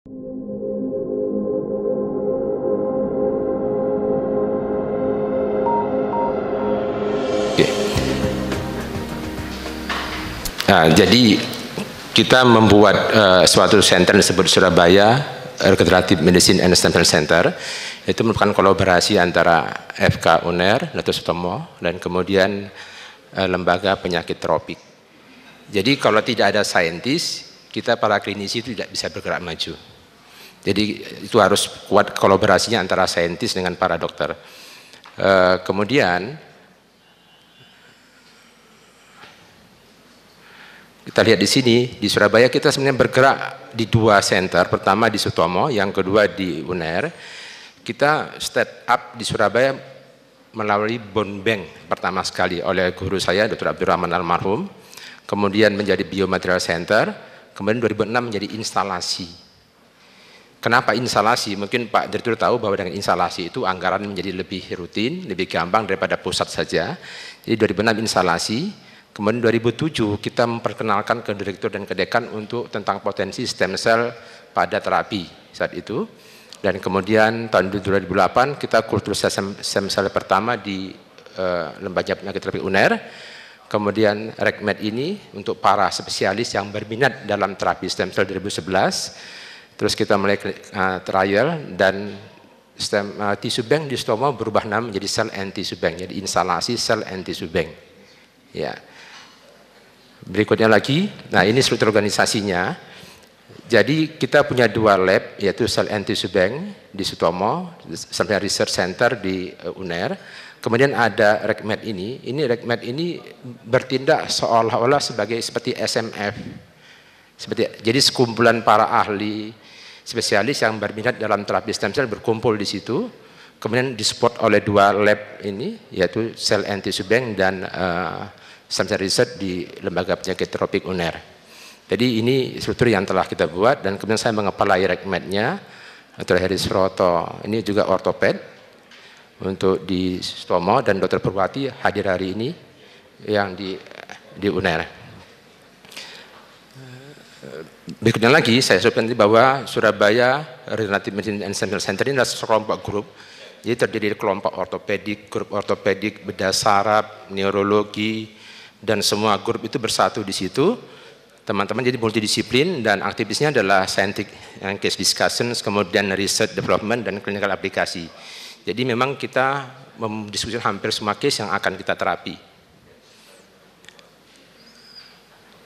Nah, jadi kita membuat uh, suatu center disebut Surabaya Regenerative Medicine and Stem Cell Center. Itu merupakan kolaborasi antara FK UNER, Dato' Sutomo, dan kemudian uh, Lembaga Penyakit Tropik. Jadi kalau tidak ada saintis, kita para klinisi itu tidak bisa bergerak maju. Jadi itu harus kuat kolaborasinya antara saintis dengan para dokter. E, kemudian kita lihat di sini di Surabaya kita sebenarnya bergerak di dua center. Pertama di Sutomo, yang kedua di Unair. Kita step up di Surabaya melalui bank pertama sekali oleh guru saya Dr. Abdurrahman almarhum kemudian menjadi Biomaterial Center, kemudian 2006 menjadi instalasi Kenapa instalasi? Mungkin Pak Direktur tahu bahwa dengan instalasi itu anggaran menjadi lebih rutin, lebih gampang daripada pusat saja. Jadi 2006 instalasi, kemudian 2007 kita memperkenalkan ke Direktur dan ke Dekan untuk tentang potensi stem cell pada terapi saat itu. Dan kemudian tahun 2008 kita kultur stem cell pertama di eh, Lembaga Penyakit Terapi UNER. Kemudian rekmed ini untuk para spesialis yang berminat dalam terapi stem cell 2011 Terus kita mulai uh, trial dan stem, uh, tisu bank di stoma berubah nama menjadi sel anti tissue bank. Jadi instalasi sel anti tissue bank. Ya. Berikutnya lagi, nah ini struktur organisasinya. Jadi kita punya dua lab yaitu sel anti Tissue Bank di Sutomo, sampai Research Center di uh, UNER. Kemudian ada RegMed ini. Ini RegMed ini bertindak seolah-olah sebagai seperti SMF. Seperti jadi sekumpulan para ahli spesialis yang berminat dalam terapi stem cell berkumpul di situ kemudian disupport oleh dua lab ini yaitu Cell and Tissue dan uh, stem cell research di lembaga penyakit tropik UNER. Jadi ini struktur yang telah kita buat dan kemudian saya mengepalai rekomendnya, Dr. Heri Roto, ini juga ortoped untuk di Stomo dan Dr. Purwati hadir hari ini yang di di UNER. Berikutnya lagi saya sebutkan bahwa Surabaya Regenerative Medicine and Sampling Center ini adalah sekelompok grup. Jadi terdiri dari kelompok ortopedik, grup ortopedik, bedah saraf, neurologi, dan semua grup itu bersatu di situ. Teman-teman jadi multidisiplin dan aktivisnya adalah scientific case discussions, kemudian research development dan clinical aplikasi. Jadi memang kita mendiskusikan hampir semua case yang akan kita terapi.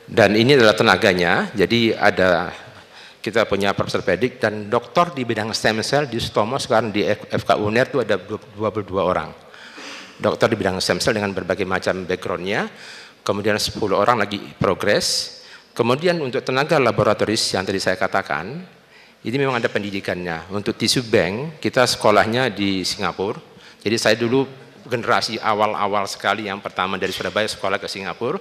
Dan ini adalah tenaganya, jadi ada kita punya profesor pedik dan dokter di bidang stem cell di Stomo sekarang di FK UNER itu ada 22 orang. Dokter di bidang stem cell dengan berbagai macam backgroundnya, kemudian 10 orang lagi progres, kemudian untuk tenaga laboratoris yang tadi saya katakan, ini memang ada pendidikannya. Untuk tisu bank, kita sekolahnya di Singapura, jadi saya dulu generasi awal-awal sekali yang pertama dari Surabaya sekolah ke Singapura.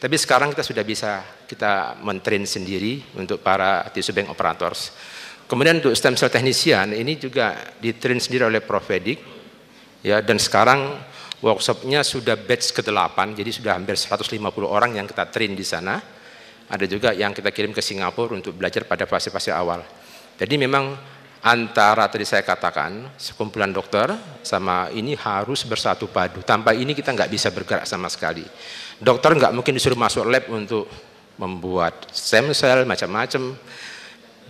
Tapi sekarang kita sudah bisa kita mentrain sendiri untuk para tissue bank operators. Kemudian untuk stem cell technician ini juga ditrain sendiri oleh Prof. Edik. Ya, dan sekarang workshopnya sudah batch ke-8, jadi sudah hampir 150 orang yang kita train di sana. Ada juga yang kita kirim ke Singapura untuk belajar pada fase-fase awal. Jadi memang antara tadi saya katakan sekumpulan dokter sama ini harus bersatu padu. Tanpa ini kita nggak bisa bergerak sama sekali. Dokter nggak mungkin disuruh masuk lab untuk membuat stem cell macam-macam.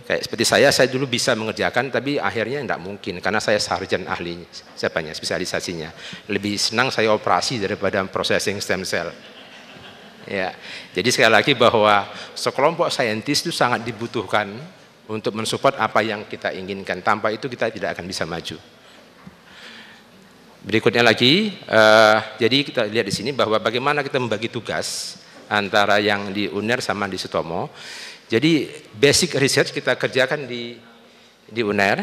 Kayak seperti saya, saya dulu bisa mengerjakan, tapi akhirnya nggak mungkin karena saya sarjan ahlinya, siapanya spesialisasinya. Lebih senang saya operasi daripada processing stem cell. Ya, jadi sekali lagi bahwa sekelompok saintis itu sangat dibutuhkan untuk mensupport apa yang kita inginkan. Tanpa itu kita tidak akan bisa maju. Berikutnya lagi, uh, jadi kita lihat di sini bahwa bagaimana kita membagi tugas antara yang di UNER sama di Sutomo. Jadi basic research kita kerjakan di di UNER,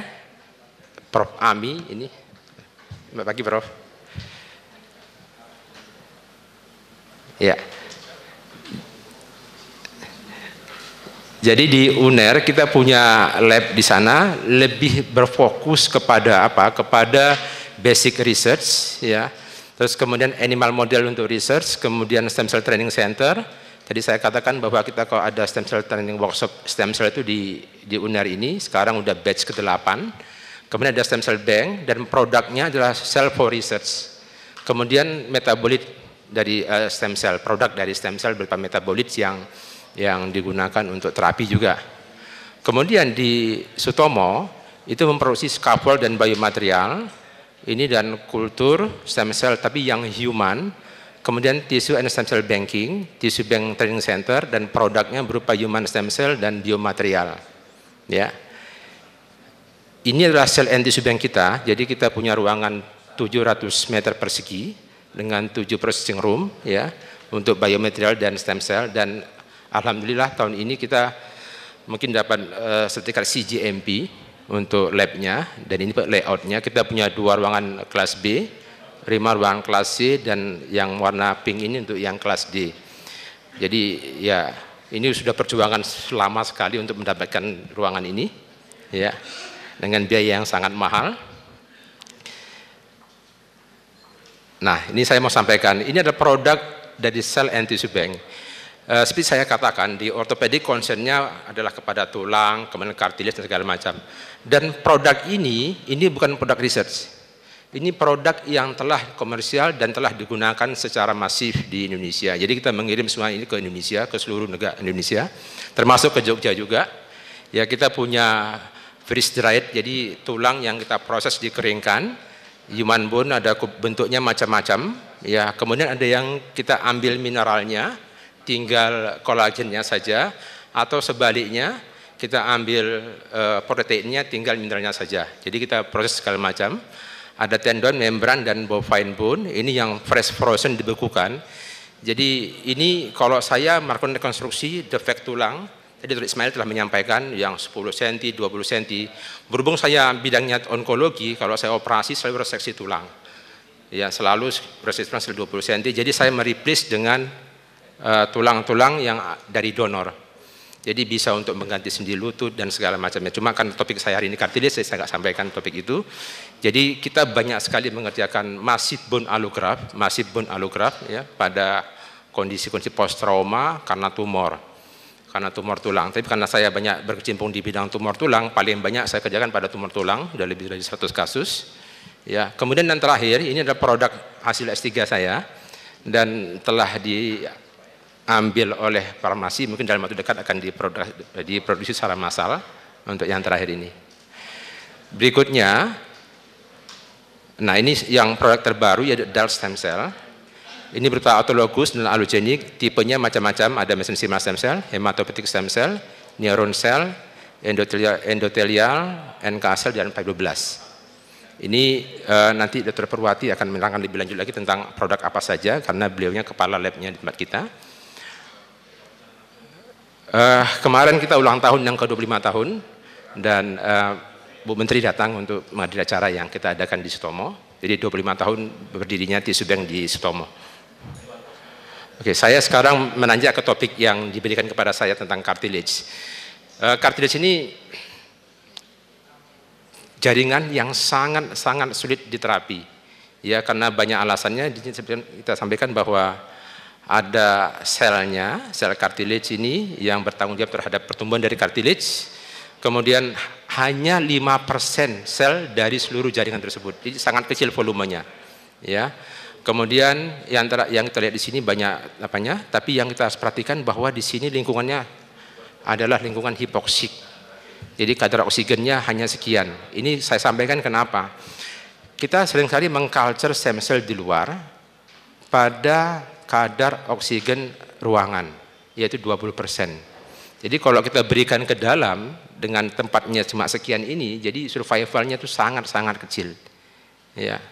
Prof. Ami ini, pagi Prof. Ya. Jadi di UNER kita punya lab di sana lebih berfokus kepada apa? Kepada basic research ya. Terus kemudian animal model untuk research, kemudian stem cell training center. Tadi saya katakan bahwa kita kalau ada stem cell training workshop stem cell itu di di UNER ini sekarang udah batch ke-8. Kemudian ada stem cell bank dan produknya adalah cell for research. Kemudian metabolit dari eh, stem cell, produk dari stem cell berupa metabolit yang yang digunakan untuk terapi juga. Kemudian di Sutomo itu memproduksi scaffold dan biomaterial ini dan kultur stem cell tapi yang human kemudian tisu and stem cell banking, tisu bank training center dan produknya berupa human stem cell dan biomaterial. Ya. Ini adalah sel and tisu bank kita, jadi kita punya ruangan 700 meter persegi dengan 7 processing room ya untuk biomaterial dan stem cell dan Alhamdulillah tahun ini kita mungkin dapat uh, eh, sertifikat CGMP untuk labnya dan ini layoutnya kita punya dua ruangan kelas B, lima ruangan kelas C dan yang warna pink ini untuk yang kelas D. Jadi ya ini sudah perjuangan lama sekali untuk mendapatkan ruangan ini ya dengan biaya yang sangat mahal. Nah, ini saya mau sampaikan. Ini ada produk dari Cell Anti Bank. Uh, seperti saya katakan di ortopedi concernnya adalah kepada tulang, kemudian kartilis dan segala macam. Dan produk ini ini bukan produk research. Ini produk yang telah komersial dan telah digunakan secara masif di Indonesia. Jadi kita mengirim semua ini ke Indonesia, ke seluruh negara Indonesia, termasuk ke Jogja juga. Ya kita punya freeze dried, jadi tulang yang kita proses dikeringkan. Human bone ada bentuknya macam-macam. Ya kemudian ada yang kita ambil mineralnya, tinggal kolagennya saja atau sebaliknya kita ambil e, proteinnya tinggal mineralnya saja. Jadi kita proses segala macam. Ada tendon, membran dan bovine bone. Ini yang fresh frozen dibekukan. Jadi ini kalau saya melakukan rekonstruksi defek tulang, tadi Dr. Ismail telah menyampaikan yang 10 cm, 20 cm. Berhubung saya bidangnya onkologi, kalau saya operasi selalu reseksi tulang. Ya, selalu reseksi tulang 20 cm. Jadi saya mereplace dengan Eh, tulang-tulang uh, yang dari donor. Jadi bisa untuk mengganti sendi lutut dan segala macamnya. Cuma kan topik saya hari ini kartilis, saya nggak sampaikan topik itu. Jadi kita banyak sekali mengerjakan masif bone allograft, masif bone allograft ya pada kondisi-kondisi post trauma karena tumor, karena tumor tulang. Tapi karena saya banyak berkecimpung di bidang tumor tulang, paling banyak saya kerjakan pada tumor tulang, sudah lebih dari 100 kasus. Ya, kemudian yang terakhir ini adalah produk hasil S3 saya dan telah di diambil oleh farmasi mungkin dalam waktu dekat akan diproduksi, diproduksi secara massal untuk yang terakhir ini. Berikutnya, nah ini yang produk terbaru yaitu adult stem cell. Ini berupa autologus dan alogenik, tipenya macam-macam, ada mesenchymal stem cell, hematopoietic stem cell, neuron cell, endotelial, endotelial NK cell, dan 12 Ini e, nanti Dr. Perwati akan menerangkan lebih lanjut lagi tentang produk apa saja karena beliaunya kepala labnya di tempat kita. Uh, kemarin kita ulang tahun yang ke-25 tahun dan uh, Bu Menteri datang untuk menghadiri acara yang kita adakan di Sutomo. Jadi 25 tahun berdirinya di Subeng di Sutomo. Oke, okay, saya sekarang menanjak ke topik yang diberikan kepada saya tentang cartilage. Uh, cartilage ini jaringan yang sangat-sangat sulit diterapi. Ya, karena banyak alasannya kita sampaikan bahwa ada selnya, sel cartilage ini yang bertanggung jawab terhadap pertumbuhan dari cartilage. Kemudian hanya 5% sel dari seluruh jaringan tersebut. Jadi sangat kecil volumenya. Ya. Kemudian yang, ter, yang kita di sini banyak apanya, tapi yang kita harus perhatikan bahwa di sini lingkungannya adalah lingkungan hipoksik. Jadi kadar oksigennya hanya sekian. Ini saya sampaikan kenapa. Kita seringkali mengculture stem cell di luar pada kadar oksigen ruangan yaitu 20%. Jadi kalau kita berikan ke dalam dengan tempatnya cuma sekian ini, jadi survivalnya itu sangat-sangat kecil. Ya.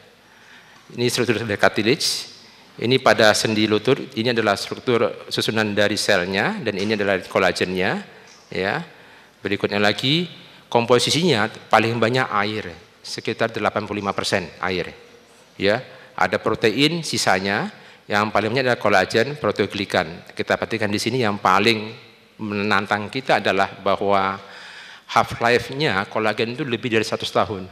Ini struktur dari cartilage. Ini pada sendi lutut, ini adalah struktur susunan dari selnya dan ini adalah kolagennya, ya. Berikutnya lagi komposisinya paling banyak air, sekitar 85% air. Ya, ada protein sisanya, yang paling banyak adalah kolagen proteoglikan. Kita perhatikan di sini yang paling menantang kita adalah bahwa half-life-nya kolagen itu lebih dari 100 tahun.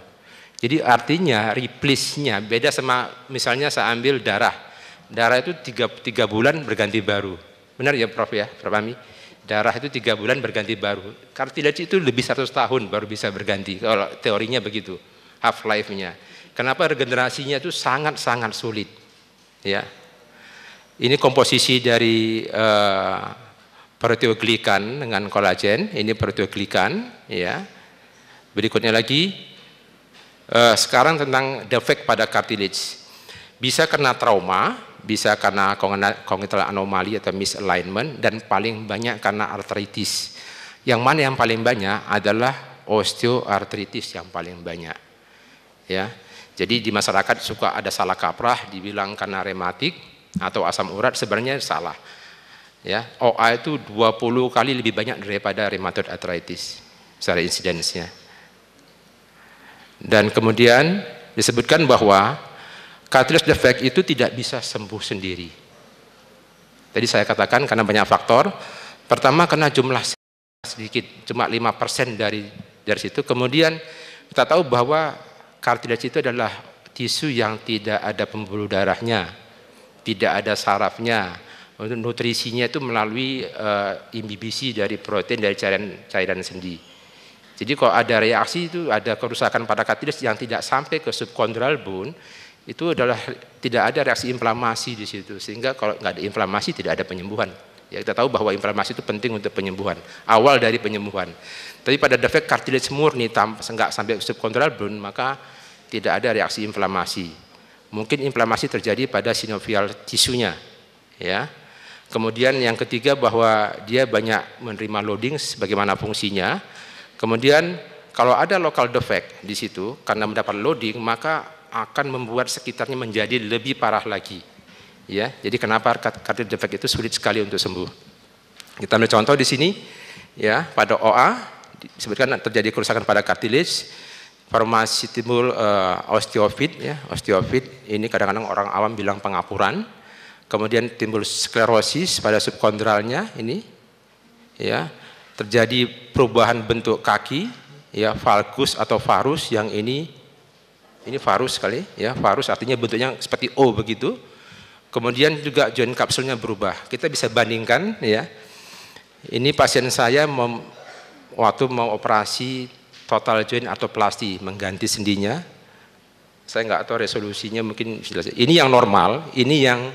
Jadi artinya replace-nya beda sama misalnya saya ambil darah. Darah itu tiga 3 bulan berganti baru. Benar ya Prof ya, Prof Ami? Darah itu tiga bulan berganti baru. Kartilage itu lebih 100 tahun baru bisa berganti. Kalau teorinya begitu, half-life-nya. Kenapa regenerasinya itu sangat-sangat sulit. Ya, ini komposisi dari uh, proteoglikan dengan kolagen. Ini proteoglikan, ya. Berikutnya lagi, uh, sekarang tentang defek pada cartilage. Bisa karena trauma, bisa karena congenital anomali atau misalignment, dan paling banyak karena artritis. Yang mana yang paling banyak adalah osteoartritis yang paling banyak. Ya, jadi di masyarakat suka ada salah kaprah, dibilang karena rematik, atau asam urat sebenarnya salah. Ya, OA itu 20 kali lebih banyak daripada rheumatoid arthritis secara insidensnya Dan kemudian disebutkan bahwa cartilage defect itu tidak bisa sembuh sendiri. Tadi saya katakan karena banyak faktor. Pertama karena jumlah sedikit, cuma 5% dari dari situ. Kemudian kita tahu bahwa cartilage itu adalah tisu yang tidak ada pembuluh darahnya tidak ada sarafnya. Nutrisinya itu melalui uh, eh, imbibisi dari protein dari cairan cairan sendi. Jadi kalau ada reaksi itu ada kerusakan pada katilis yang tidak sampai ke subkondral bone itu adalah tidak ada reaksi inflamasi di situ sehingga kalau nggak ada inflamasi tidak ada penyembuhan. Ya kita tahu bahwa inflamasi itu penting untuk penyembuhan, awal dari penyembuhan. Tapi pada defek kartilage murni tanpa nggak sampai subkondral bone maka tidak ada reaksi inflamasi mungkin inflamasi terjadi pada sinovial tisunya ya kemudian yang ketiga bahwa dia banyak menerima loading sebagaimana fungsinya kemudian kalau ada local defect di situ karena mendapat loading maka akan membuat sekitarnya menjadi lebih parah lagi ya jadi kenapa kartil defect itu sulit sekali untuk sembuh kita ambil contoh di sini ya pada OA disebutkan terjadi kerusakan pada cartilage Formasi timbul uh, eh, osteofit, ya, osteofit ini kadang-kadang orang awam bilang pengapuran. Kemudian timbul sklerosis pada subkondralnya ini, ya, terjadi perubahan bentuk kaki, ya, valgus atau varus yang ini, ini varus sekali ya, varus artinya bentuknya seperti O begitu. Kemudian juga joint kapsulnya berubah. Kita bisa bandingkan, ya. Ini pasien saya mem, waktu mau operasi total joint plasti mengganti sendinya. Saya nggak tahu resolusinya mungkin ini yang normal, ini yang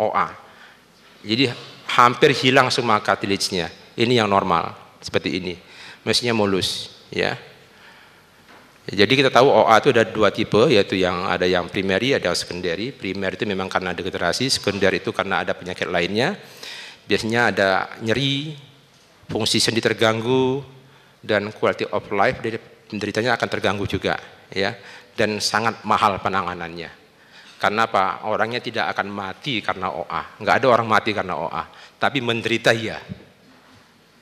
OA. Jadi hampir hilang semua cartilage-nya. Ini yang normal seperti ini. Mestinya mulus, ya. Jadi kita tahu OA itu ada dua tipe, yaitu yang ada yang primary, ada yang secondary. Primary itu memang karena degenerasi, secondary itu karena ada penyakit lainnya. Biasanya ada nyeri, fungsi sendi terganggu, dan quality of life dari penderitanya akan terganggu juga ya dan sangat mahal penanganannya karena apa orangnya tidak akan mati karena OA nggak ada orang mati karena OA tapi menderita ya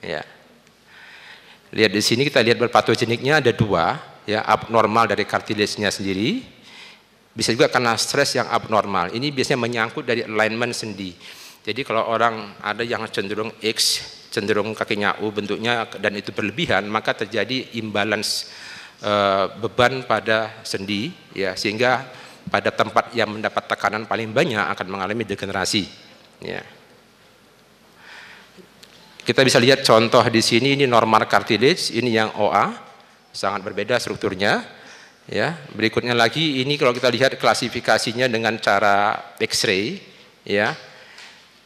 ya lihat di sini kita lihat berpatogeniknya ada dua ya abnormal dari cartilaginnya sendiri bisa juga karena stres yang abnormal ini biasanya menyangkut dari alignment sendi jadi kalau orang ada yang cenderung X cenderung kakinya U bentuknya dan itu berlebihan maka terjadi imbalance uh, beban pada sendi ya sehingga pada tempat yang mendapat tekanan paling banyak akan mengalami degenerasi ya. Kita bisa lihat contoh di sini ini normal cartilage ini yang OA sangat berbeda strukturnya ya. Berikutnya lagi ini kalau kita lihat klasifikasinya dengan cara X-ray ya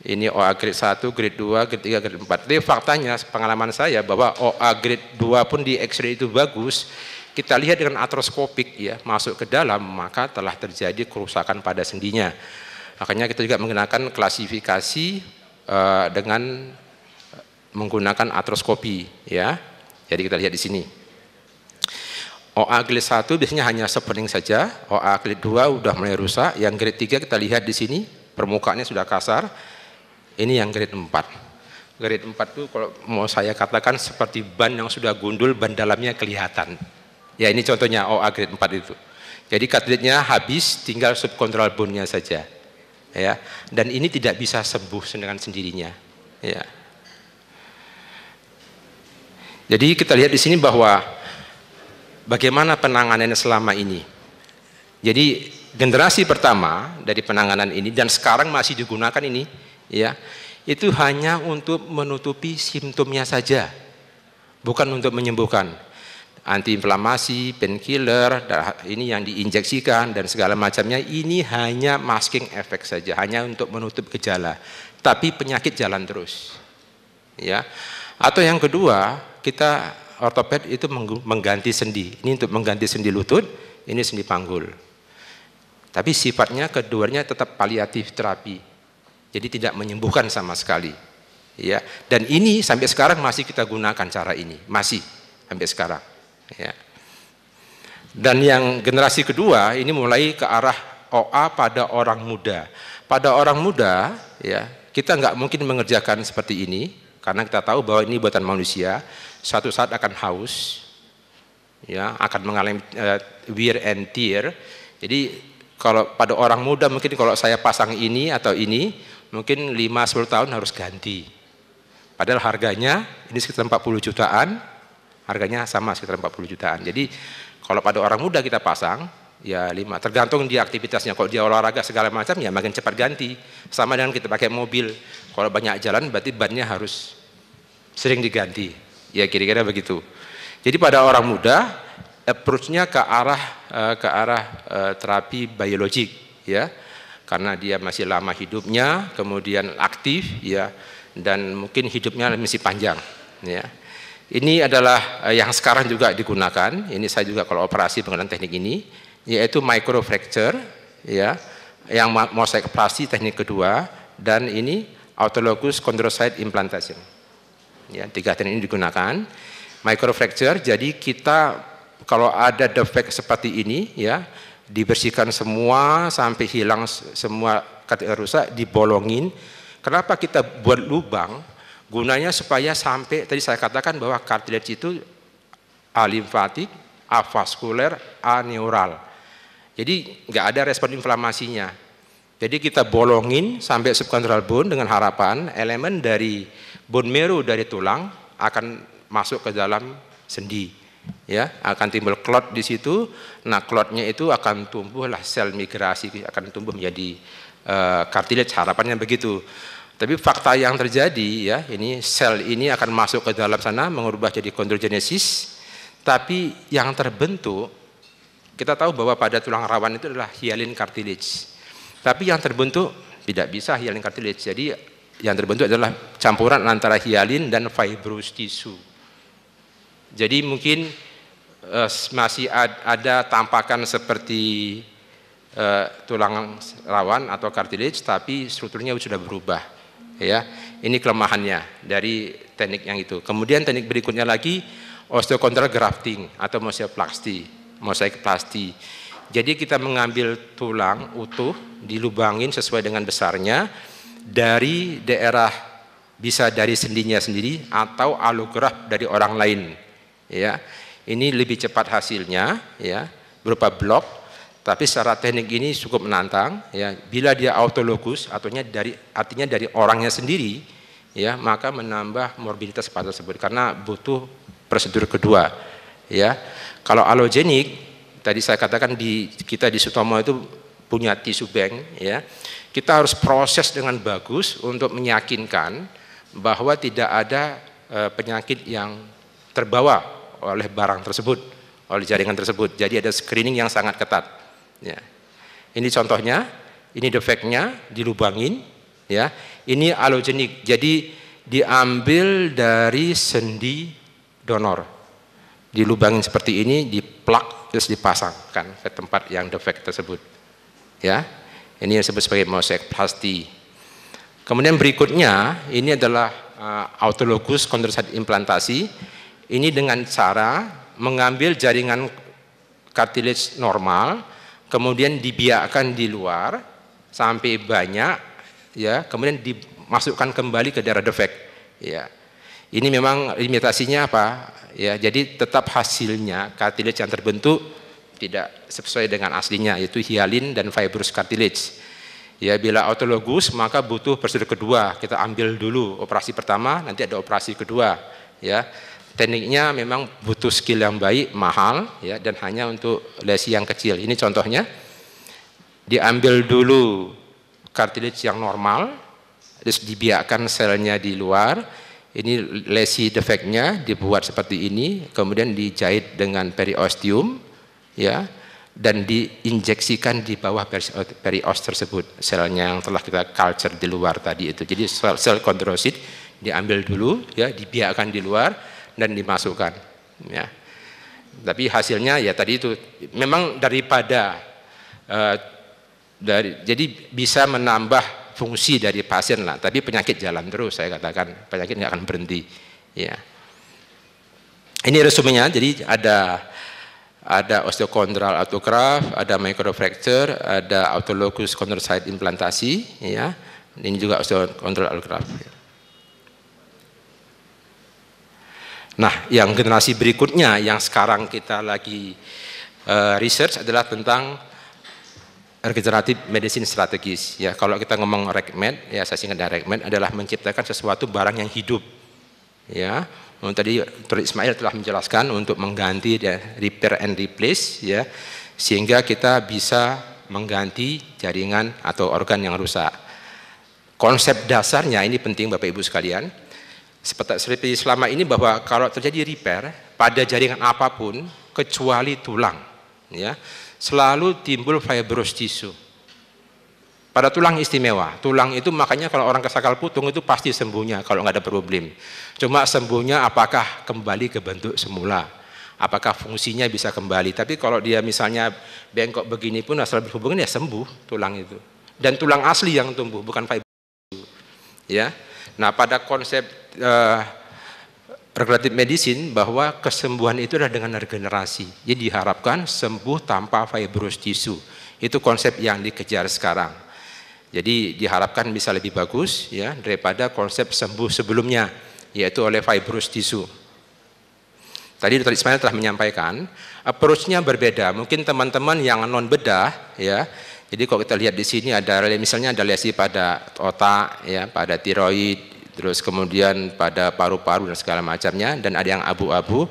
ini OA grade 1, grade 2, grade 3, grade 4. Tapi faktanya pengalaman saya bahwa OA grade 2 pun di X-ray itu bagus, kita lihat dengan atroskopik ya, masuk ke dalam maka telah terjadi kerusakan pada sendinya. Makanya kita juga menggunakan klasifikasi uh, dengan eh, menggunakan atroskopi ya. Jadi kita lihat di sini. OA grade 1 biasanya hanya sepening saja, OA grade 2 sudah mulai rusak, yang grade 3 kita lihat di sini permukaannya sudah kasar, ini yang grade 4. Grade 4 itu kalau mau saya katakan seperti ban yang sudah gundul, ban dalamnya kelihatan. Ya ini contohnya OA grade 4 itu. Jadi katletnya habis, tinggal subkontrol bone-nya saja. Ya. Dan ini tidak bisa sembuh dengan sendirinya. Ya. Jadi kita lihat di sini bahwa bagaimana penanganannya selama ini. Jadi generasi pertama dari penanganan ini dan sekarang masih digunakan ini ya itu hanya untuk menutupi simptomnya saja bukan untuk menyembuhkan antiinflamasi painkiller ini yang diinjeksikan dan segala macamnya ini hanya masking efek saja hanya untuk menutup gejala tapi penyakit jalan terus ya atau yang kedua kita ortoped itu mengganti sendi ini untuk mengganti sendi lutut ini sendi panggul tapi sifatnya keduanya tetap paliatif terapi jadi tidak menyembuhkan sama sekali. Ya, dan ini sampai sekarang masih kita gunakan cara ini, masih sampai sekarang. Ya. Dan yang generasi kedua ini mulai ke arah OA pada orang muda. Pada orang muda, ya kita nggak mungkin mengerjakan seperti ini karena kita tahu bahwa ini buatan manusia. Suatu saat akan haus, ya akan mengalami uh, wear and tear. Jadi kalau pada orang muda mungkin kalau saya pasang ini atau ini mungkin 5-10 tahun harus ganti. Padahal harganya ini sekitar 40 jutaan, harganya sama sekitar 40 jutaan. Jadi kalau pada orang muda kita pasang, ya lima. Tergantung di aktivitasnya. Kalau dia olahraga segala macam, ya makin cepat ganti. Sama dengan kita pakai mobil. Kalau banyak jalan, berarti bannya harus sering diganti. Ya kira-kira begitu. Jadi pada orang muda, approach-nya ke arah eh, ke arah eh, terapi biologik, ya karena dia masih lama hidupnya, kemudian aktif ya dan mungkin hidupnya masih panjang ya. Ini adalah eh, yang sekarang juga digunakan. Ini saya juga kalau operasi menggunakan teknik ini yaitu microfracture ya yang mosaik operasi teknik kedua dan ini autologous chondrocyte implantation. Ya, tiga teknik ini digunakan. Microfracture jadi kita kalau ada defect seperti ini ya dibersihkan semua sampai hilang semua kategori rusak, dibolongin. Kenapa kita buat lubang? Gunanya supaya sampai tadi saya katakan bahwa kartilage itu alimfatik, avaskuler, aneural. Jadi nggak ada respon inflamasinya. Jadi kita bolongin sampai subcondral bone dengan harapan elemen dari bone marrow dari tulang akan masuk ke dalam sendi ya akan timbul clot di situ nah clotnya itu akan tumbuhlah sel migrasi akan tumbuh menjadi uh, eh, cartilage harapannya begitu tapi fakta yang terjadi ya ini sel ini akan masuk ke dalam sana mengubah jadi kondrogenesis tapi yang terbentuk kita tahu bahwa pada tulang rawan itu adalah hyalin cartilage tapi yang terbentuk tidak bisa hyalin cartilage jadi yang terbentuk adalah campuran antara hyalin dan fibrous tissue jadi mungkin uh, masih ad, ada tampakan seperti uh, tulang rawan atau cartilage, tapi strukturnya sudah berubah. Ya, ini kelemahannya dari teknik yang itu. Kemudian teknik berikutnya lagi osteochondral grafting atau mosaikplasti, mosaikplasti. Jadi kita mengambil tulang utuh, dilubangin sesuai dengan besarnya dari daerah bisa dari sendinya sendiri atau alograf dari orang lain ya. Ini lebih cepat hasilnya ya berupa blok tapi secara teknik ini cukup menantang ya. Bila dia autologus artinya dari artinya dari orangnya sendiri ya, maka menambah morbiditas pada tersebut karena butuh prosedur kedua ya. Kalau alogenik tadi saya katakan di kita di Sutomo itu punya tisu bank ya. Kita harus proses dengan bagus untuk meyakinkan bahwa tidak ada eh, penyakit yang terbawa oleh barang tersebut, oleh jaringan tersebut. Jadi ada screening yang sangat ketat. Ya. Ini contohnya, ini defeknya dilubangin, ya. Ini alogenik, jadi diambil dari sendi donor, dilubangin seperti ini, diplak terus dipasangkan ke tempat yang defek tersebut. Ya, ini yang disebut sebagai mosaik plasti. Kemudian berikutnya ini adalah uh, eh, autologus kontrasat implantasi ini dengan cara mengambil jaringan cartilage normal, kemudian dibiakkan di luar sampai banyak, ya, kemudian dimasukkan kembali ke daerah defect. ya. Ini memang limitasinya apa? Ya, jadi tetap hasilnya cartilage yang terbentuk tidak sesuai dengan aslinya yaitu hialin dan fibrous cartilage. Ya, bila autologus maka butuh prosedur kedua. Kita ambil dulu operasi pertama, nanti ada operasi kedua, ya. Tekniknya memang butuh skill yang baik, mahal, ya, dan hanya untuk lesi yang kecil. Ini contohnya, diambil dulu cartilage yang normal, terus dibiarkan selnya di luar, ini lesi defeknya dibuat seperti ini, kemudian dijahit dengan periosteum, ya, dan diinjeksikan di bawah periosteum tersebut, selnya yang telah kita culture di luar tadi itu. Jadi sel, sel kondrosit diambil dulu, ya, dibiarkan di luar, dan dimasukkan. Ya. Tapi hasilnya ya tadi itu memang daripada uh, dari, jadi bisa menambah fungsi dari pasien lah. Tapi penyakit jalan terus saya katakan penyakit nggak akan berhenti. Ya. Ini resumenya. Jadi ada ada osteochondral autograft, ada microfracture, ada autologus chondrocyte implantasi, ya. Ini juga osteochondral autograft. Ya. Nah, yang generasi berikutnya yang sekarang kita lagi uh, research adalah tentang regenerative medicine strategis. Ya, kalau kita ngomong RegMed, ya saya singkat dari RegMed adalah menciptakan sesuatu barang yang hidup. Ya, tadi Dr. Ismail telah menjelaskan untuk mengganti ya, repair and replace ya, sehingga kita bisa mengganti jaringan atau organ yang rusak. Konsep dasarnya ini penting Bapak Ibu sekalian seperti selama ini bahwa kalau terjadi repair pada jaringan apapun kecuali tulang ya selalu timbul fibrous tissue pada tulang istimewa tulang itu makanya kalau orang kesakal putung itu pasti sembuhnya kalau nggak ada problem cuma sembuhnya apakah kembali ke bentuk semula apakah fungsinya bisa kembali tapi kalau dia misalnya bengkok begini pun asal berhubungan ya sembuh tulang itu dan tulang asli yang tumbuh bukan fibrous ya Nah, pada konsep uh, eh, regulatif medicine bahwa kesembuhan itu adalah dengan regenerasi. Jadi diharapkan sembuh tanpa fibrosis tisu. Itu konsep yang dikejar sekarang. Jadi diharapkan bisa lebih bagus ya daripada konsep sembuh sebelumnya yaitu oleh fibrosis tisu. Tadi Dr. Ismail telah menyampaikan approach-nya berbeda. Mungkin teman-teman yang non bedah ya jadi kalau kita lihat di sini ada misalnya ada lesi pada otak ya, pada tiroid, terus kemudian pada paru-paru dan segala macamnya dan ada yang abu-abu.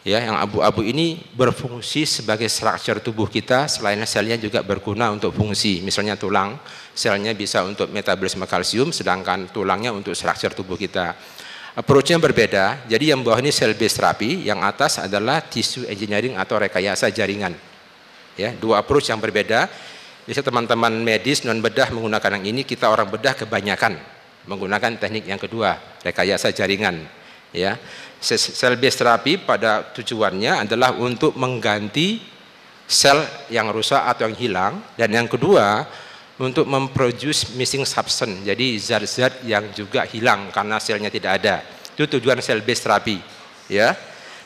Ya, yang abu-abu ini berfungsi sebagai struktur tubuh kita selain selnya juga berguna untuk fungsi. Misalnya tulang, selnya bisa untuk metabolisme kalsium sedangkan tulangnya untuk struktur tubuh kita approach-nya berbeda. Jadi yang bawah ini sel based therapy, yang atas adalah tissue engineering atau rekayasa jaringan. Ya, dua approach yang berbeda. Biasanya teman-teman medis non bedah menggunakan yang ini, kita orang bedah kebanyakan menggunakan teknik yang kedua, rekayasa jaringan. Ya, sel base terapi pada tujuannya adalah untuk mengganti sel yang rusak atau yang hilang dan yang kedua untuk memproduce missing substance, jadi zat-zat yang juga hilang karena selnya tidak ada. Itu tujuan sel base terapi. Ya,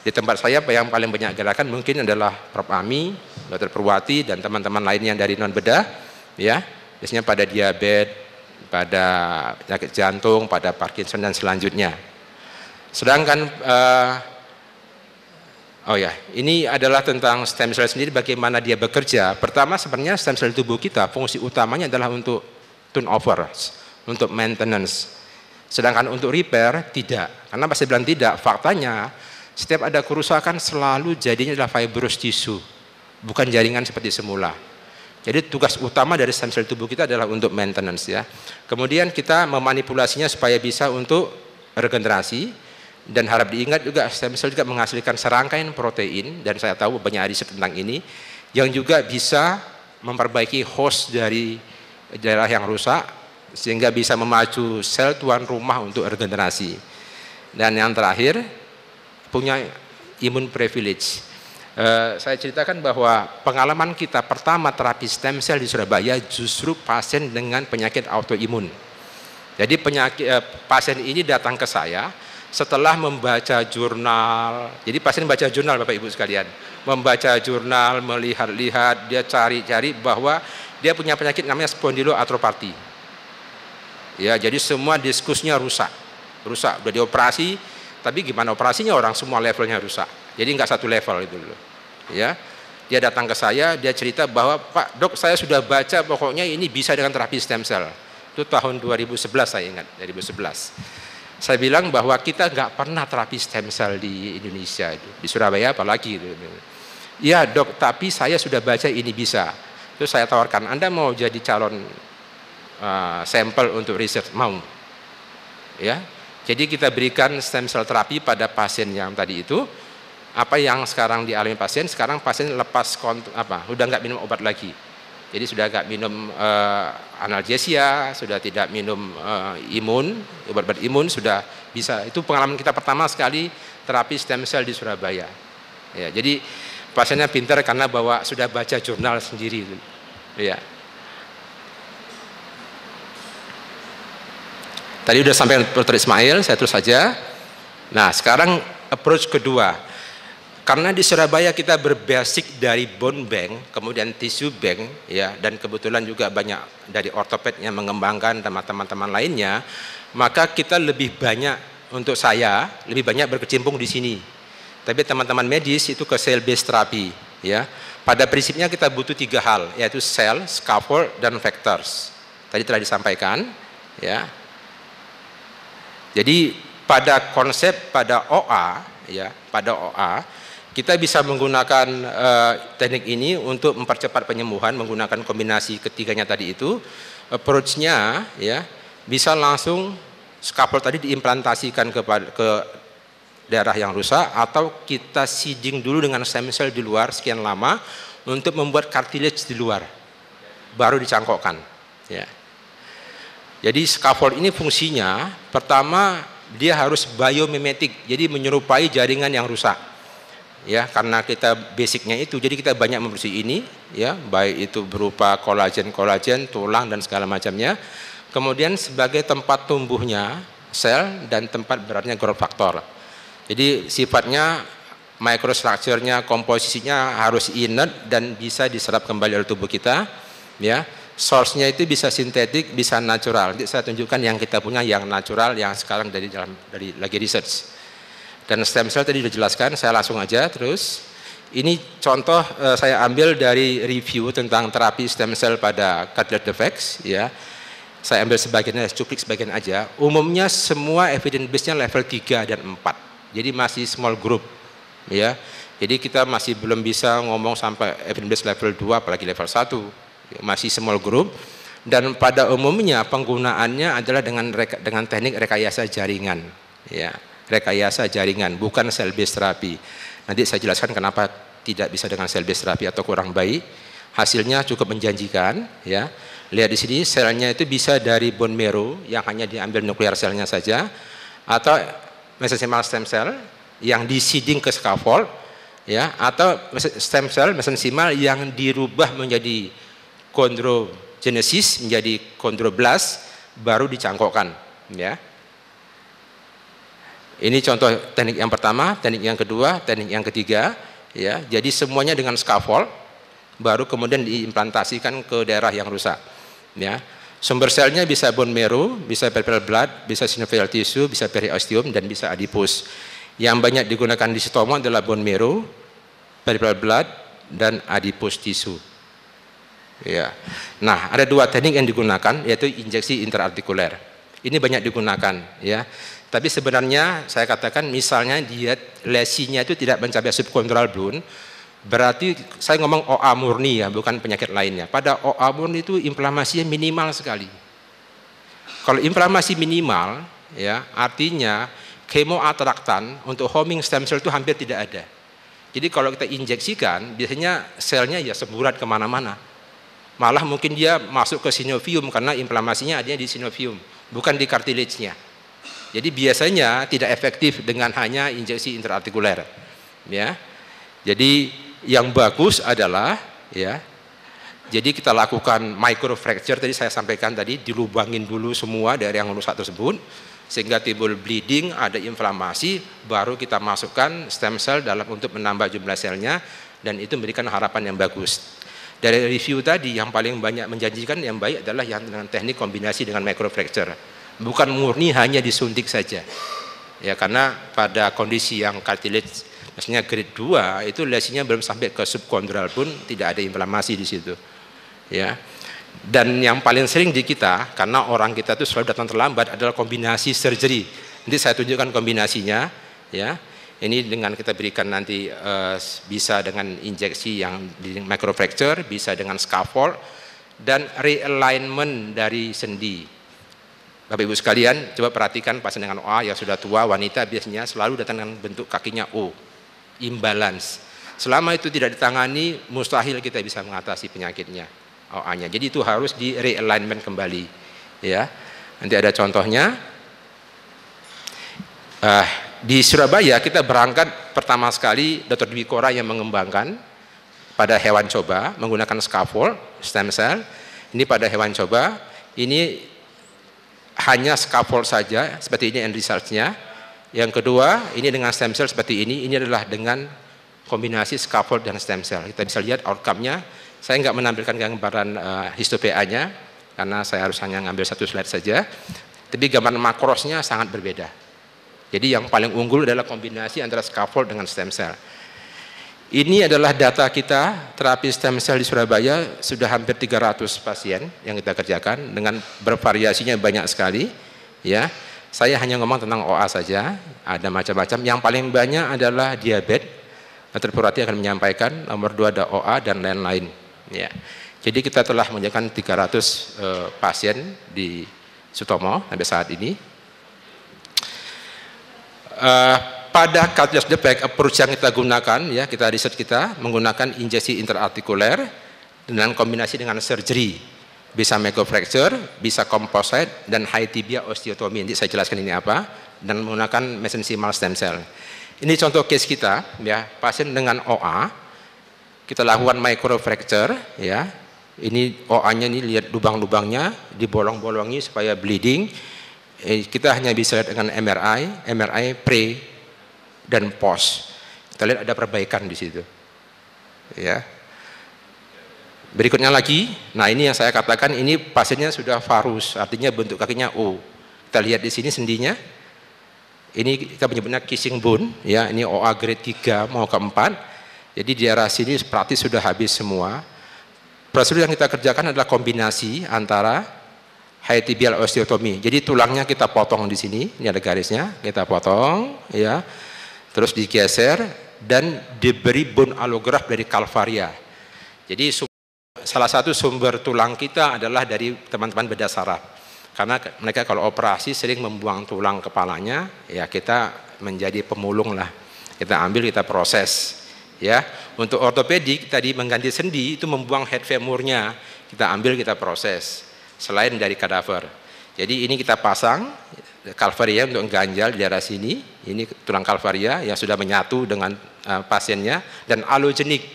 di tempat saya yang paling banyak gerakan mungkin adalah Prof. Ami, Dr. Perwati dan teman-teman lainnya dari non bedah ya. Biasanya pada diabetes, pada penyakit jantung, pada Parkinson dan selanjutnya. Sedangkan uh, oh ya, ini adalah tentang stem cell sendiri bagaimana dia bekerja. Pertama sebenarnya stem cell tubuh kita fungsi utamanya adalah untuk turnover, untuk maintenance. Sedangkan untuk repair tidak. Karena pasti bilang tidak, faktanya setiap ada kerusakan selalu jadinya adalah fibrous tissue, bukan jaringan seperti semula. Jadi tugas utama dari stem cell tubuh kita adalah untuk maintenance ya. Kemudian kita memanipulasinya supaya bisa untuk regenerasi dan harap diingat juga stem cell juga menghasilkan serangkaian protein dan saya tahu banyak riset tentang ini yang juga bisa memperbaiki host dari daerah yang rusak sehingga bisa memacu sel tuan rumah untuk regenerasi. Dan yang terakhir, punya imun privilege. Uh, saya ceritakan bahwa pengalaman kita pertama terapi stem cell di Surabaya justru pasien dengan penyakit autoimun. Jadi penyakit uh, pasien ini datang ke saya setelah membaca jurnal. Jadi pasien baca jurnal Bapak Ibu sekalian. Membaca jurnal, melihat-lihat, dia cari-cari bahwa dia punya penyakit namanya spondyloartropati. Ya, jadi semua diskusnya rusak. Rusak, sudah dioperasi, tapi gimana operasinya orang semua levelnya rusak. Jadi nggak satu level itu loh, Ya. Dia datang ke saya, dia cerita bahwa Pak Dok saya sudah baca pokoknya ini bisa dengan terapi stem cell. Itu tahun 2011 saya ingat, 2011. Saya bilang bahwa kita nggak pernah terapi stem cell di Indonesia, di Surabaya apalagi. Ya dok, tapi saya sudah baca ini bisa. Terus saya tawarkan, Anda mau jadi calon uh, sampel untuk riset, mau? Ya, jadi kita berikan stem cell terapi pada pasien yang tadi itu. Apa yang sekarang dialami pasien, sekarang pasien lepas kont apa, udah nggak minum obat lagi. Jadi sudah nggak minum uh, analgesia, sudah tidak minum uh, imun, obat-obat imun sudah bisa. Itu pengalaman kita pertama sekali terapi stem cell di Surabaya. Ya, jadi pasiennya pintar karena bawa sudah baca jurnal sendiri. Ya. Tadi sudah sampai Dr. Ismail, saya terus saja. Nah, sekarang approach kedua. Karena di Surabaya kita berbasis dari bone bank, kemudian tissue bank, ya, dan kebetulan juga banyak dari ortoped yang mengembangkan teman-teman lainnya, maka kita lebih banyak untuk saya lebih banyak berkecimpung di sini. Tapi teman-teman medis itu ke cell based terapi, ya. Pada prinsipnya kita butuh tiga hal, yaitu sel, scaffold, dan vectors. Tadi telah disampaikan, ya. Jadi pada konsep pada OA ya, pada OA kita bisa menggunakan uh, teknik ini untuk mempercepat penyembuhan menggunakan kombinasi ketiganya tadi itu. Approach-nya ya bisa langsung scalpel tadi diimplantasikan ke ke daerah yang rusak atau kita seeding dulu dengan stem cell di luar sekian lama untuk membuat cartilage di luar baru dicangkokkan ya jadi scaffold ini fungsinya pertama dia harus biomimetik, jadi menyerupai jaringan yang rusak. Ya, karena kita basicnya itu, jadi kita banyak membersih ini, ya, baik itu berupa kolagen-kolagen, tulang dan segala macamnya. Kemudian sebagai tempat tumbuhnya sel dan tempat beratnya growth factor. Jadi sifatnya microstructure komposisinya harus inert dan bisa diserap kembali oleh tubuh kita, ya source-nya itu bisa sintetik, bisa natural. Jadi saya tunjukkan yang kita punya yang natural yang sekarang dari dalam dari lagi research. Dan stem cell tadi sudah jelaskan, saya langsung aja terus. Ini contoh e, saya ambil dari review tentang terapi stem cell pada cardiac defects ya. Saya ambil sebagiannya, cuplik sebagian aja. Umumnya semua evidence base-nya level 3 dan 4. Jadi masih small group ya. Jadi kita masih belum bisa ngomong sampai evidence base level 2 apalagi level 1 masih small group dan pada umumnya penggunaannya adalah dengan reka, dengan teknik rekayasa jaringan ya rekayasa jaringan bukan sel based therapy nanti saya jelaskan kenapa tidak bisa dengan sel based therapy atau kurang baik hasilnya cukup menjanjikan ya lihat di sini selnya itu bisa dari bone marrow yang hanya diambil nuklear selnya saja atau mesenchymal stem cell yang disiding ke scaffold ya atau stem cell mesenchymal yang dirubah menjadi kondrogenesis menjadi kondroblas baru dicangkokkan ya. Ini contoh teknik yang pertama, teknik yang kedua, teknik yang ketiga ya. Jadi semuanya dengan scaffold baru kemudian diimplantasikan ke daerah yang rusak ya. Sumber selnya bisa bone marrow, bisa peripheral blood, bisa synovial tissue, bisa periosteum dan bisa adipus. Yang banyak digunakan di sitoma adalah bone marrow, peripheral blood dan adipose tissue. Ya. Nah, ada dua teknik yang digunakan yaitu injeksi intraartikuler. Ini banyak digunakan, ya. Tapi sebenarnya saya katakan misalnya dia lesinya itu tidak mencapai subkonjural bone, berarti saya ngomong OA murni ya, bukan penyakit lainnya. Pada OA murni itu inflamasinya minimal sekali. Kalau inflamasi minimal, ya artinya atraktan untuk homing stem cell itu hampir tidak ada. Jadi kalau kita injeksikan, biasanya selnya ya semburat kemana-mana Malah mungkin dia masuk ke sinovium karena inflamasinya adanya di sinovium, bukan di cartilage Jadi biasanya tidak efektif dengan hanya injeksi intraartikuler. Ya. Jadi yang bagus adalah ya jadi kita lakukan microfracture tadi saya sampaikan tadi dilubangin dulu semua dari yang rusak tersebut sehingga timbul bleeding, ada inflamasi, baru kita masukkan stem cell dalam untuk menambah jumlah selnya dan itu memberikan harapan yang bagus dari review tadi yang paling banyak menjanjikan yang baik adalah yang dengan teknik kombinasi dengan microfracture bukan murni hanya disuntik saja ya karena pada kondisi yang cartilage maksudnya grade 2 itu lesinya belum sampai ke subkondral pun tidak ada inflamasi di situ ya dan yang paling sering di kita karena orang kita itu selalu datang terlambat adalah kombinasi surgery nanti saya tunjukkan kombinasinya ya ini dengan kita berikan nanti uh, bisa dengan injeksi yang di microfracture, bisa dengan scaffold dan realignment dari sendi. Bapak Ibu sekalian, coba perhatikan pasien dengan OA yang sudah tua, wanita biasanya selalu datang dengan bentuk kakinya O, imbalance. Selama itu tidak ditangani, mustahil kita bisa mengatasi penyakitnya OA-nya. Jadi itu harus di realignment kembali, ya. Nanti ada contohnya. Uh, di Surabaya kita berangkat pertama sekali Dr. Dwi Kora yang mengembangkan pada hewan coba menggunakan scaffold stem cell ini pada hewan coba ini hanya scaffold saja seperti ini result resultnya yang kedua ini dengan stem cell seperti ini ini adalah dengan kombinasi scaffold dan stem cell kita bisa lihat outcome-nya saya nggak menampilkan gambaran uh, eh, nya karena saya harus hanya ngambil satu slide saja tapi gambaran makrosnya sangat berbeda jadi yang paling unggul adalah kombinasi antara scaffold dengan stem cell. Ini adalah data kita terapi stem cell di Surabaya sudah hampir 300 pasien yang kita kerjakan dengan bervariasinya banyak sekali ya. Saya hanya ngomong tentang OA saja, ada macam-macam. Yang paling banyak adalah diabetes. Dr. Purati akan menyampaikan nomor dua ada OA dan lain-lain ya. Jadi kita telah menjalankan 300 uh, eh, pasien di Sutomo sampai saat ini uh, pada calculus defect approach yang kita gunakan ya kita riset kita menggunakan injeksi interartikuler dengan kombinasi dengan surgery bisa microfracture, bisa composite dan high tibia osteotomy. Nanti saya jelaskan ini apa dan menggunakan mesenchymal stem cell. Ini contoh case kita ya, pasien dengan OA kita lakukan microfracture ya. Ini OA-nya ini lihat lubang-lubangnya dibolong-bolongi supaya bleeding Eh, kita hanya bisa lihat dengan MRI, MRI pre dan post. Kita lihat ada perbaikan di situ. Ya. Berikutnya lagi, nah ini yang saya katakan ini pasiennya sudah varus, artinya bentuk kakinya O. Kita lihat di sini sendinya. Ini kita menyebutnya kissing bone, ya ini OA grade 3 mau keempat. Jadi di daerah sini praktis sudah habis semua. Prosedur yang kita kerjakan adalah kombinasi antara hiatibial osteotomi. Jadi tulangnya kita potong di sini, ini ada garisnya, kita potong, ya. Terus digeser dan diberi bone allograft dari Calvaria. Jadi salah satu sumber tulang kita adalah dari teman-teman bedah saraf. Karena mereka kalau operasi sering membuang tulang kepalanya, ya kita menjadi pemulung lah. Kita ambil, kita proses. Ya, untuk ortopedik tadi mengganti sendi itu membuang head femurnya, kita ambil, kita proses selain dari kadaver. Jadi ini kita pasang kalvaria untuk ganjal di daerah sini. Ini tulang kalvaria yang sudah menyatu dengan uh, pasiennya dan alogenik.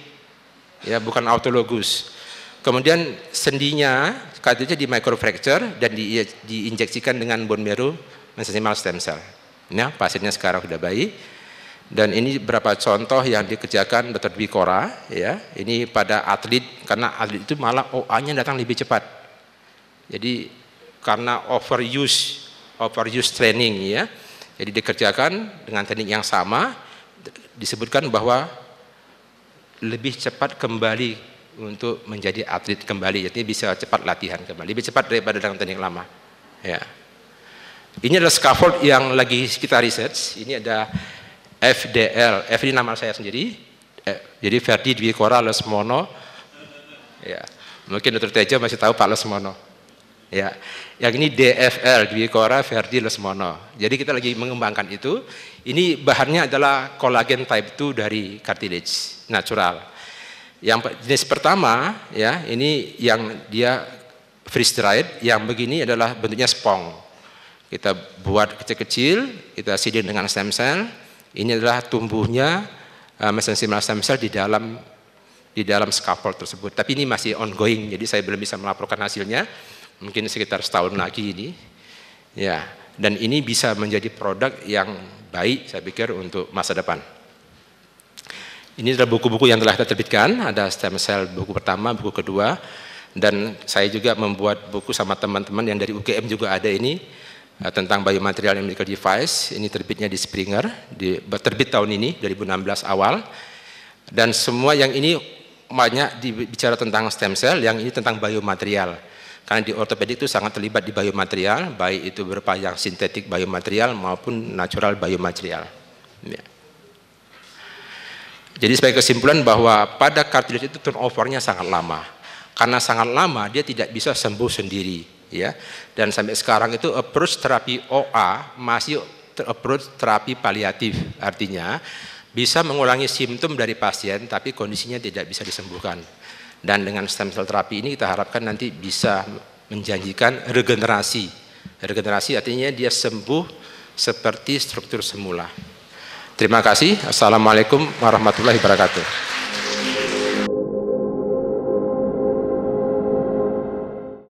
Ya, bukan autologus. Kemudian sendinya katanya di microfracture dan di, diinjeksikan dengan bone marrow mesenchymal stem cell. Nah, pasiennya sekarang sudah baik. Dan ini beberapa contoh yang dikerjakan Dr. Bikora ya. Ini pada atlet karena atlet itu malah OA-nya datang lebih cepat jadi karena overuse overuse training ya. Jadi dikerjakan dengan teknik yang sama disebutkan bahwa lebih cepat kembali untuk menjadi atlet kembali. Jadi bisa cepat latihan kembali, lebih cepat daripada dengan teknik lama. Ya. Ini adalah scaffold yang lagi kita research. Ini ada FDL. F ini nama saya sendiri. Eh, jadi Ferdi Dwi Kora Lesmono. Ya. Mungkin Dr. Tejo masih tahu Pak Lesmono ya yang ini DFL Korea, Verdi Lesmono. Jadi kita lagi mengembangkan itu. Ini bahannya adalah kolagen type 2 dari cartilage natural. Yang jenis pertama ya, ini yang dia freeze dried, yang begini adalah bentuknya spong. Kita buat kecil-kecil, kita sidin dengan stem cell. Ini adalah tumbuhnya uh, eh, mesenchymal stem cell di dalam di dalam scaffold tersebut. Tapi ini masih ongoing, jadi saya belum bisa melaporkan hasilnya mungkin sekitar setahun lagi ini. Ya, dan ini bisa menjadi produk yang baik saya pikir untuk masa depan. Ini adalah buku-buku yang telah terbitkan, ada stem cell buku pertama, buku kedua, dan saya juga membuat buku sama teman-teman yang dari UGM juga ada ini eh, tentang biomaterial and medical device. Ini terbitnya di Springer, di, terbit tahun ini 2016 awal. Dan semua yang ini banyak dibicara tentang stem cell, yang ini tentang biomaterial. Karena di ortopedik itu sangat terlibat di biomaterial, baik itu berupa yang sintetik biomaterial maupun natural biomaterial. Ya. Jadi sebagai kesimpulan bahwa pada kartilage itu turnovernya sangat lama. Karena sangat lama dia tidak bisa sembuh sendiri, ya. Dan sampai sekarang itu approach terapi OA masih approach terapi paliatif, artinya bisa mengurangi simptom dari pasien tapi kondisinya tidak bisa disembuhkan. Dan dengan stem cell terapi ini kita harapkan nanti bisa menjanjikan regenerasi. Regenerasi artinya dia sembuh seperti struktur semula. Terima kasih. Assalamualaikum warahmatullahi wabarakatuh.